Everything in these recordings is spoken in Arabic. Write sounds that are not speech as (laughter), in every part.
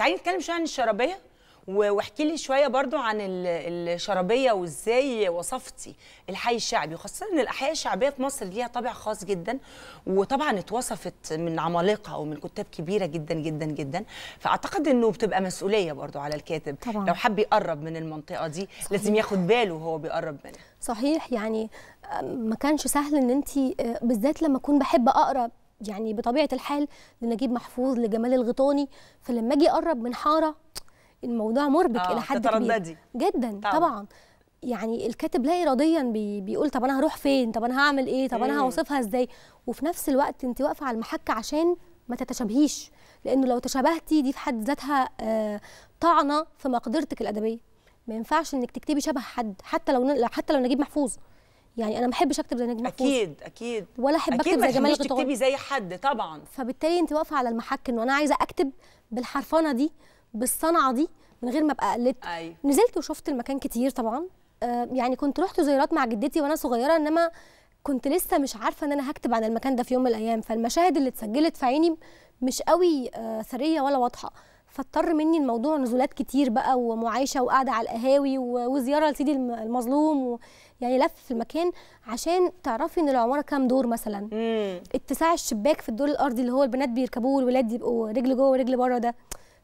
تعالي نتكلم شويه عن الشرابيه واحكي لي شويه برضو عن الشرابيه وازاي وصفتي الحي الشعبي وخاصه ان الاحياء الشعبيه في مصر ليها طابع خاص جدا وطبعا اتوصفت من عمالقه ومن كتاب كبيره جدا جدا جدا فاعتقد انه بتبقى مسؤوليه برضو على الكاتب طبعا. لو حب يقرب من المنطقه دي صحيح. لازم ياخد باله وهو بيقرب منها صحيح يعني ما كانش سهل ان انت أه، بالذات لما اكون بحب اقرا يعني بطبيعه الحال لنجيب محفوظ لجمال الغيطاني فلما اجي اقرب من حاره الموضوع مربك آه الى حد كبير جدا طبعا, طبعا. يعني الكاتب لا اراديا بي بيقول طب انا هروح فين طب انا هعمل ايه طب انا هوصفها ازاي وفي نفس الوقت انت واقفه على المحك عشان ما تتشابهيش لانه لو تشابهتي دي في حد ذاتها آه، طعنه في مقدرتك الادبيه ما ينفعش انك تكتبي شبه حد حتى لو حتى لو نجيب محفوظ يعني انا ما بحبش اكتب زي نجم محفوظ اكيد اكيد ولا احب اكتب زي جمال غيطان تكتبي زي حد طبعا فبالتالي انت واقفه على المحك انه انا عايزه اكتب بالحرفنه دي بالصنعه دي من غير ما ابقى قلت أيوه. نزلت وشفت المكان كتير طبعا آه يعني كنت رحت زيارات مع جدتي وانا صغيره انما كنت لسه مش عارفه ان انا هكتب عن المكان ده في يوم من الايام فالمشاهد اللي اتسجلت في عيني مش قوي آه ثريه ولا واضحه فاضطر مني الموضوع نزولات كتير بقى ومعايشه وقاعده على القهاوي وزياره لسيدي المظلوم و... يعني لف في المكان عشان تعرفي ان العماره كام دور مثلا مم. اتساع الشباك في الدور الارضي اللي هو البنات بيركبوه والولاد يبقوا رجل جوه ورجل بره ده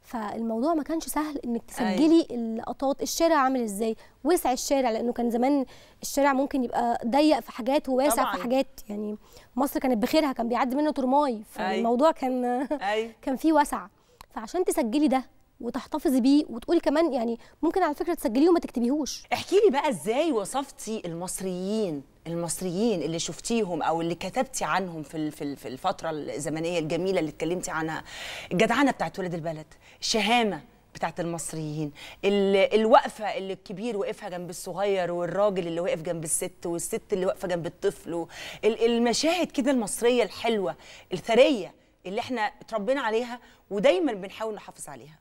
فالموضوع ما كانش سهل انك تسجلي أي. أيوة. اللقطات الشارع عامل ازاي وسع الشارع لانه كان زمان الشارع ممكن يبقى ضيق في حاجات وواسع طبعاً. في حاجات يعني مصر كانت بخيرها كان بيعدي منه ترماي أيوة. فالموضوع أي. كان أي. أيوة. (laughs) كان فيه وسع فعشان تسجلي ده وتحتفظي بيه وتقولي كمان يعني ممكن على فكره تسجليه وما تكتبيهوش احكي لي بقى ازاي وصفتي المصريين المصريين اللي شفتيهم او اللي كتبتي عنهم في في الفتره الزمنيه الجميله اللي اتكلمتي عنها الجدعنه بتاعت ولاد البلد الشهامه بتاعت المصريين الوقفه اللي الكبير وقفها جنب الصغير والراجل اللي وقف جنب الست والست اللي واقفه جنب الطفل المشاهد كده المصريه الحلوه الثريه اللي احنا اتربينا عليها ودايما بنحاول نحافظ عليها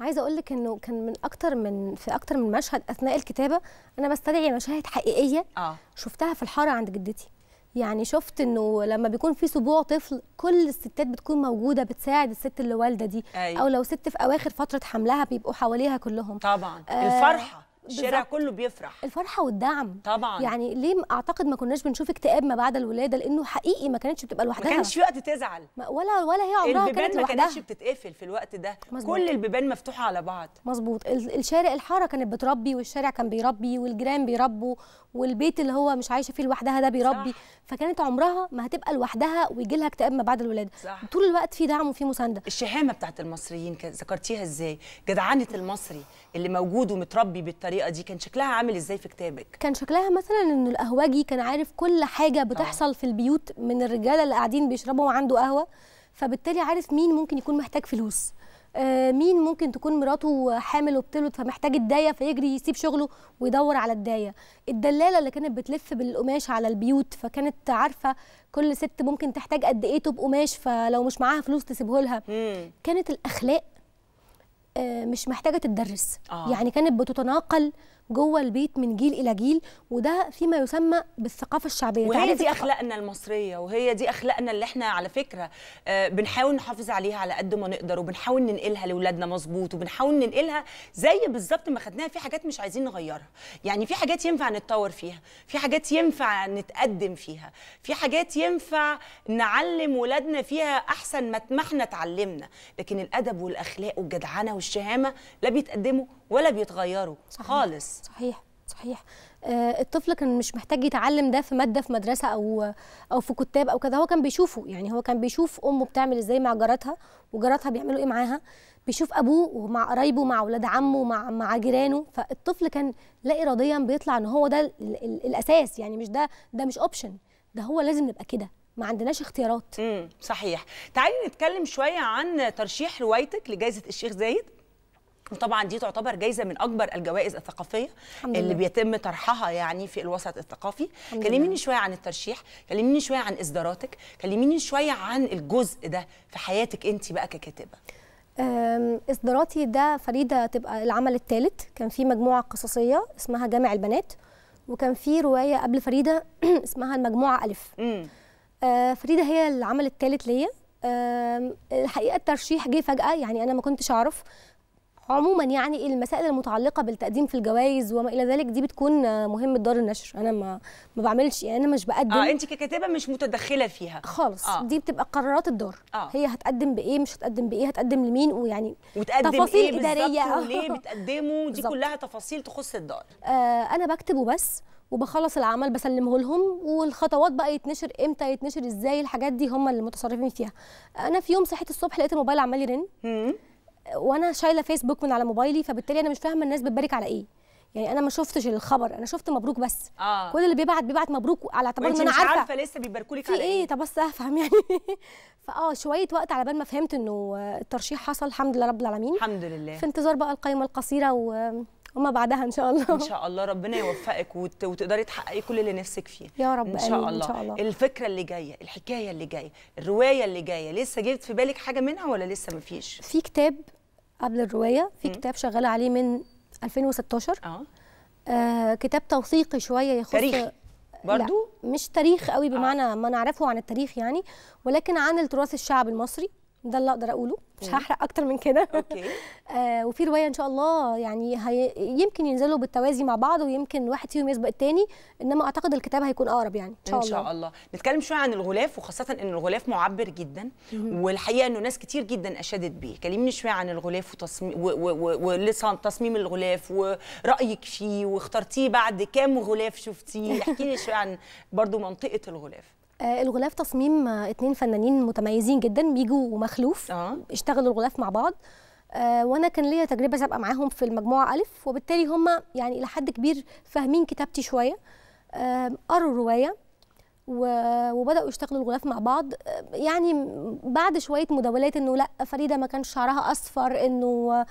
عايزه اقول لك انه كان من اكتر من في اكتر من مشهد اثناء الكتابه انا بستدعي مشاهد حقيقيه آه. شفتها في الحاره عند جدتي يعني شفت انه لما بيكون في سبوع طفل كل الستات بتكون موجوده بتساعد الست اللي والده دي أيوة. او لو ست في اواخر فتره حملها بيبقوا حواليها كلهم طبعا آه الفرحه الشارع كله بيفرح الفرحه والدعم طبعا يعني ليه اعتقد ما كناش بنشوف اكتئاب ما بعد الولاده لانه حقيقي ما كانتش بتبقى لوحدها ما كانش في وقت تزعل ولا ولا هي عمرها كانت لوحدها البيبان ما كانتش بتتقفل في الوقت ده مزبوط. كل البيبان مفتوحه على بعض مظبوط الشارع الحاره كانت بتربي والشارع كان بيربي والجيران بيربوا والبيت اللي هو مش عايشه فيه لوحدها ده بيربي صح. فكانت عمرها ما هتبقى لوحدها ويجي لها اكتئاب ما بعد الولاده صح. طول الوقت في دعم وفي مسانده الشهامه بتاعت المصريين ذكرتيها ازاي جدعنه المصري اللي موجود ومتربي بالطريقه الطريقه دي كان شكلها عامل ازاي في كتابك كان شكلها مثلا ان القهوجي كان عارف كل حاجه آه. بتحصل أوه. في البيوت من الرجاله اللي قاعدين بيشربوا وعنده قهوه فبالتالي عارف مين ممكن يكون محتاج فلوس آه، مين ممكن تكون مراته حامل وبتلد فمحتاج الدايه فيجري يسيب شغله ويدور على الدايه الدلاله اللي كانت بتلف بالقماش على البيوت فكانت عارفه كل ست ممكن تحتاج قد ايه تبقى قماش فلو مش معاها فلوس تسيبه لها كانت الاخلاق آه، مش محتاجه تدرس آه. يعني كانت بتتناقل جوه البيت من جيل الى جيل وده فيما يسمى بالثقافه الشعبيه وهي دي اخلاقنا المصريه وهي دي اخلاقنا اللي احنا على فكره آه، بنحاول نحافظ عليها على قد ما نقدر وبنحاول ننقلها لاولادنا مظبوط وبنحاول ننقلها زي بالظبط ما خدناها في حاجات مش عايزين نغيرها يعني في حاجات ينفع نتطور فيها في حاجات ينفع نتقدم فيها في حاجات ينفع نعلم ولادنا فيها احسن ما احنا اتعلمنا لكن الادب والاخلاق والجدعنه والشهامه لا بيتقدموا ولا بيتغيروا صحيح. خالص صحيح صحيح آه، الطفل كان مش محتاج يتعلم ده في ماده في مدرسه او او في كتاب او كذا هو كان بيشوفه يعني هو كان بيشوف امه بتعمل ازاي مع جاراتها وجاراتها بيعملوا ايه معاها بيشوف ابوه ومع قرايبه مع اولاد عمه مع مع جيرانه فالطفل كان لا اراديا بيطلع ان هو ده الاساس يعني مش ده ده مش اوبشن ده هو لازم نبقى كده ما عندناش اختيارات امم صحيح تعالي نتكلم شويه عن ترشيح روايتك لجائزه الشيخ زايد وطبعا دي تعتبر جايزه من اكبر الجوائز الثقافيه اللي بيتم طرحها يعني في الوسط الثقافي كلميني شويه عن الترشيح كلميني شويه عن اصداراتك كلميني شويه عن الجزء ده في حياتك انت بقى ككاتبه اصداراتي ده فريده تبقى العمل الثالث كان في مجموعه قصصيه اسمها جامع البنات وكان في روايه قبل فريده (clears throat) اسمها المجموعه الف آه فريده هي العمل الثالث ليا الحقيقه الترشيح جه فجاه يعني انا ما كنتش اعرف عموما يعني المسائل المتعلقه بالتقديم في الجوائز وما الى ذلك دي بتكون مهمه دار النشر انا ما ما بعملش يعني انا مش بقدم اه انت ككاتبه مش متدخله فيها خالص آه. دي بتبقى قرارات الدار آه. هي هتقدم بايه مش هتقدم بايه هتقدم لمين ويعني وتقدم تفاصيل إيه اداريه (laughs) وليه بتقدمه دي كلها تفاصيل تخص الدار آه انا بكتب وبس وبخلص العمل بسلمه لهم والخطوات بقى يتنشر امتى يتنشر ازاي الحاجات دي هم اللي متصرفين فيها انا في يوم صحيت الصبح لقيت الموبايل عمال يرن وانا شايله فيسبوك من على موبايلي فبالتالي انا مش فاهمه الناس بتبارك على ايه يعني انا ما شفتش الخبر انا شفت مبروك بس آه. كل اللي بيبعت بيبعت مبروك على اعتبار ان انا عارفه مش عارفه لسه بيباركوا لك على ايه؟, ايه طب بس افهم يعني (laughs) فاه شويه وقت على بال ما فهمت انه الترشيح حصل الحمد لله رب العالمين الحمد لله في انتظار بقى القايمه القصيره و... وما بعدها ان شاء الله ان شاء الله ربنا يوفقك وت... وتقدري تحققي كل اللي نفسك فيه يا رب ان شاء, الله. ان شاء الله الفكره اللي جايه الحكايه اللي جايه الروايه اللي جايه لسه جبت في بالك حاجه منها ولا لسه فيش في كتاب قبل الروايه في كتاب شغاله عليه من 2016 اه, آه كتاب توثيقي شويه يخص تاريخي برضو لا مش تاريخ قوي آه. بمعنى آه. ما نعرفه عن التاريخ يعني ولكن عن التراث الشعب المصري ده اللي اقدر اقوله مش هحرق اكتر من كده اوكي (laughs) آه وفي روايه ان شاء الله يعني هي يمكن ينزلوا بالتوازي مع بعض ويمكن واحد فيهم يسبق الثاني انما اعتقد الكتاب هيكون اقرب يعني ان شاء الله ان شاء الله, الله. نتكلم شويه عن الغلاف وخاصه ان الغلاف معبر جدا والحقيقه انه ناس كتير جدا اشادت بيه كلمني شويه عن الغلاف وتصميم ولسان تصميم الغلاف ورايك فيه واخترتيه بعد كام غلاف شفتيه احكي لي شويه عن برضو منطقه الغلاف آه، الغلاف تصميم آه، اتنين فنانين متميزين جدا بيجوا ومخلوف آه. اشتغلوا الغلاف مع بعض آه وانا كان ليا تجربه سابقه معاهم في المجموعه الف وبالتالي هم يعني الى حد كبير فاهمين كتابتي شويه آه قروا الروايه وبداوا يشتغلوا الغلاف مع بعض آه، يعني بعد شويه مداولات انه لا فريده ما كانش شعرها اصفر انه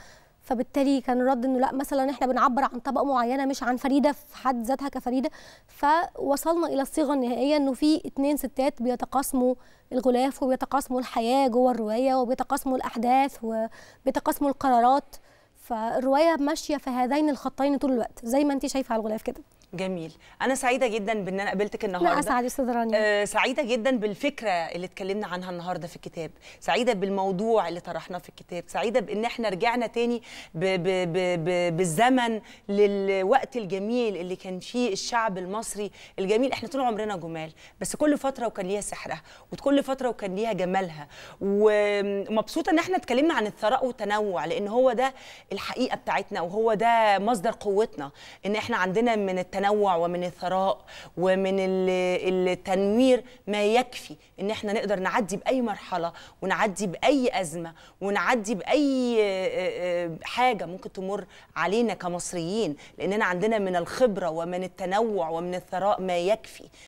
فبالتالي كان الرد انه لا مثلا احنا بنعبر عن طبقه معينه مش عن فريده في حد ذاتها كفريده فوصلنا الى الصيغه النهائيه انه في اتنين ستات بيتقاسموا الغلاف وبيتقاسموا الحياه جوه الروايه وبيتقاسموا الاحداث وبيتقاسموا القرارات فالروايه ماشيه في هذين الخطين طول الوقت زي ما انت شايفه على الغلاف كده جميل انا سعيده جدا بان انا قابلتك النهارده لا اسعد استاذ رانيا آه سعيده جدا بالفكره اللي اتكلمنا عنها النهارده في الكتاب سعيده بالموضوع اللي طرحناه في الكتاب سعيده بان احنا رجعنا تاني ب ب ب بـ بالزمن للوقت الجميل اللي كان فيه الشعب المصري الجميل احنا طول عمرنا جمال بس كل فتره وكان ليها سحرها وكل فتره وكان ليها جمالها ومبسوطه ان احنا اتكلمنا عن الثراء والتنوع لان هو ده الحقيقه بتاعتنا وهو ده مصدر قوتنا ان احنا عندنا من التنوع التنوع ومن الثراء ومن التنوير ما يكفي ان احنا نقدر نعدي باي مرحله ونعدي باي ازمه ونعدي باي حاجه ممكن تمر علينا كمصريين لاننا عندنا من الخبره ومن التنوع ومن الثراء ما يكفي